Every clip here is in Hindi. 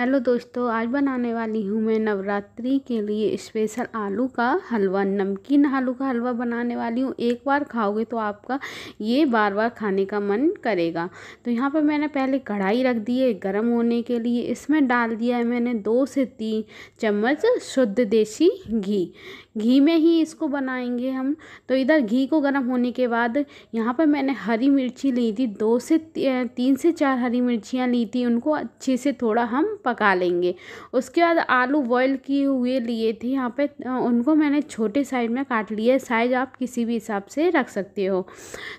हेलो दोस्तों आज बनाने वाली हूँ मैं नवरात्रि के लिए स्पेशल आलू का हलवा नमकीन आलू का हलवा बनाने वाली हूँ एक बार खाओगे तो आपका ये बार बार खाने का मन करेगा तो यहाँ पर मैंने पहले कढ़ाई रख दी है गर्म होने के लिए इसमें डाल दिया है मैंने दो से तीन चम्मच शुद्ध देसी घी घी में ही इसको बनाएंगे हम तो इधर घी को गर्म होने के बाद यहाँ पर मैंने हरी मिर्ची ली थी दो से तीन से चार हरी मिर्चियाँ ली थी उनको अच्छे से थोड़ा हम पका लेंगे उसके बाद आलू बॉईल किए हुए लिए थे यहाँ पे उनको मैंने छोटे साइज में काट लिए साइज आप किसी भी हिसाब से रख सकते हो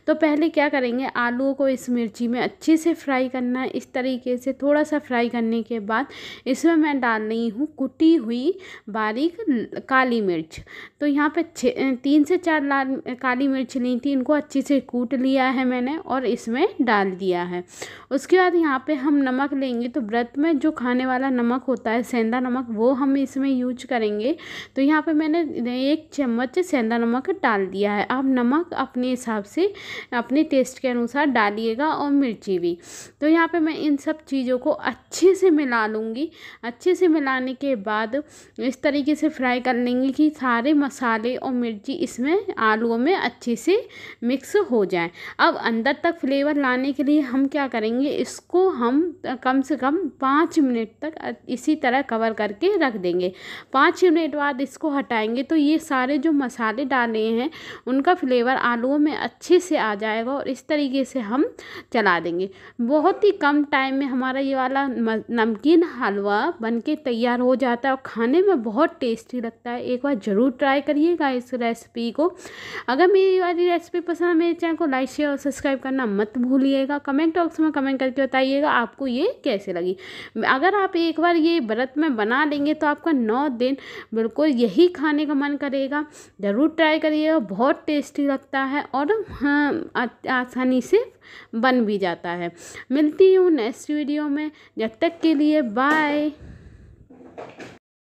तो पहले क्या करेंगे आलूओं को इस मिर्ची में अच्छे से फ्राई करना है इस तरीके से थोड़ा सा फ्राई करने के बाद इसमें मैं डाल रही हूँ कुटी हुई बारीक काली मिर्च तो यहाँ पर छः तीन से चार लाल काली मिर्च ली थी इनको अच्छे से कूट लिया है मैंने और इसमें डाल दिया है उसके बाद यहाँ पे हम नमक लेंगे तो व्रत में जो खाने होने वाला नमक होता है सेंधा नमक वो हम इसमें यूज करेंगे तो यहाँ पे मैंने एक चम्मच सेंधा नमक डाल दिया है आप नमक अपने हिसाब से अपने टेस्ट के अनुसार डालिएगा और मिर्ची भी तो यहाँ पे मैं इन सब चीज़ों को अच्छे से मिला लूँगी अच्छे से मिलाने के बाद इस तरीके से फ्राई कर लेंगे कि सारे मसाले और मिर्ची इसमें आलुओं में अच्छे से मिक्स हो जाए अब अंदर तक फ्लेवर लाने के लिए हम क्या करेंगे इसको हम कम से कम पाँच मिनट यूनिट तक इसी तरह कवर करके रख देंगे पाँच मिनट बाद इसको हटाएंगे तो ये सारे जो मसाले डाले हैं उनका फ्लेवर आलूओं में अच्छे से आ जाएगा और इस तरीके से हम चला देंगे बहुत ही कम टाइम में हमारा ये वाला नमकीन हलवा बन तैयार हो जाता है और खाने में बहुत टेस्टी लगता है एक बार ज़रूर ट्राई करिएगा इस रेसिपी को अगर मेरी वाली रेसिपी पसंद मेरे चैनल को लाइक शेयर और सब्सक्राइब करना मत भूलिएगा कमेंट बॉक्स में कमेंट करके बताइएगा आपको ये कैसे लगी अगर अगर आप एक बार ये व्रत में बना लेंगे तो आपका नौ दिन बिल्कुल यही खाने का मन करेगा ज़रूर ट्राई करिएगा बहुत टेस्टी लगता है और हाँ, आसानी से बन भी जाता है मिलती हूँ नेक्स्ट वीडियो में जब तक के लिए बाय